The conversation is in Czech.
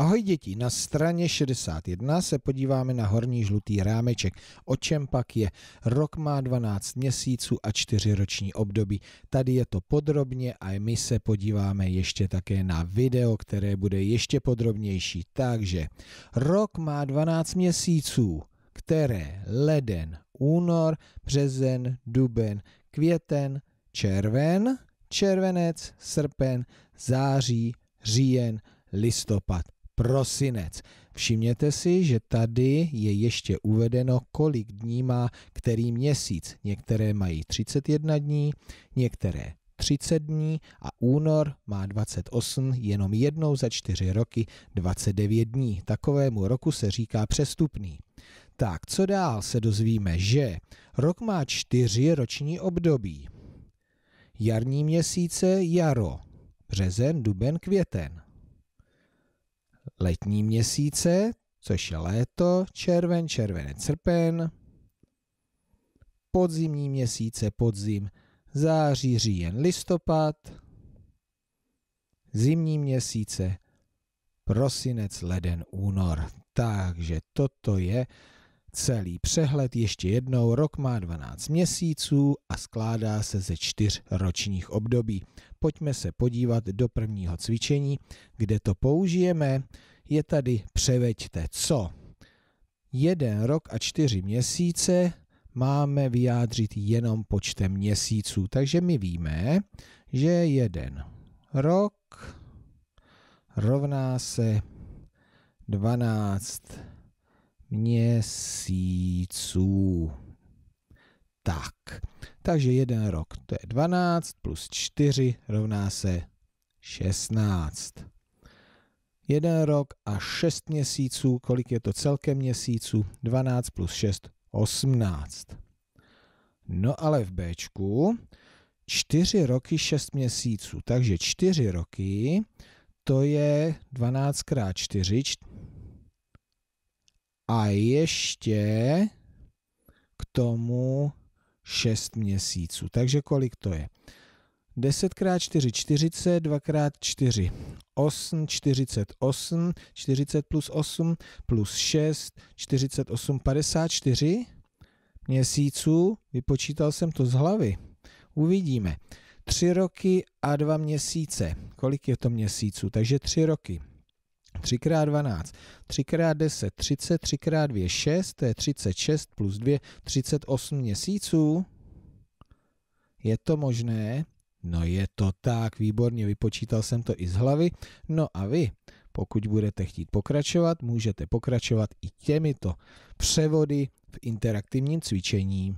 Ahoj děti, na straně 61 se podíváme na horní žlutý rámeček. O čem pak je? Rok má 12 měsíců a 4 roční období. Tady je to podrobně a my se podíváme ještě také na video, které bude ještě podrobnější. Takže rok má 12 měsíců, které leden, únor, březen, duben, květen, červen, červenec, srpen, září, říjen, listopad prosinec. Všimněte si, že tady je ještě uvedeno, kolik dní má který měsíc. Některé mají 31 dní, některé 30 dní a únor má 28 jenom jednou za 4 roky 29 dní. Takovému roku se říká přestupný. Tak, co dál se dozvíme, že rok má čtyři roční období. Jarní měsíce jaro, březen, duben, květen letní měsíce, což je léto, červen, červenec, srpen, podzimní měsíce, podzim, září, říjen, listopad, zimní měsíce, prosinec, leden, únor. Takže toto je Celý přehled ještě jednou, rok má 12 měsíců a skládá se ze čtyř ročních období. Pojďme se podívat do prvního cvičení, kde to použijeme. Je tady převeďte co. Jeden rok a čtyři měsíce máme vyjádřit jenom počtem měsíců, takže my víme, že jeden rok rovná se 12 měsíců. Tak, takže jeden rok to je 12 plus 4 rovná se 16. Jeden rok a 6 měsíců, kolik je to celkem měsíců? 12 plus 6, 18. No ale v B 4 roky 6 měsíců, takže 4 roky to je 12 krát 4, a ještě k tomu 6 měsíců. Takže kolik to je? 10 x 4, 40, 2 x 4, 8, 48, 40 plus 8 plus 6, 48, 54 měsíců. Vypočítal jsem to z hlavy. Uvidíme. 3 roky a 2 měsíce. Kolik je to měsíců? Takže 3 roky. 3x12, 3x10, 30, 3x2, 6, to je 36 plus 2, 38 měsíců. Je to možné? No je to tak, výborně, vypočítal jsem to i z hlavy. No a vy, pokud budete chtít pokračovat, můžete pokračovat i těmito převody v interaktivním cvičení.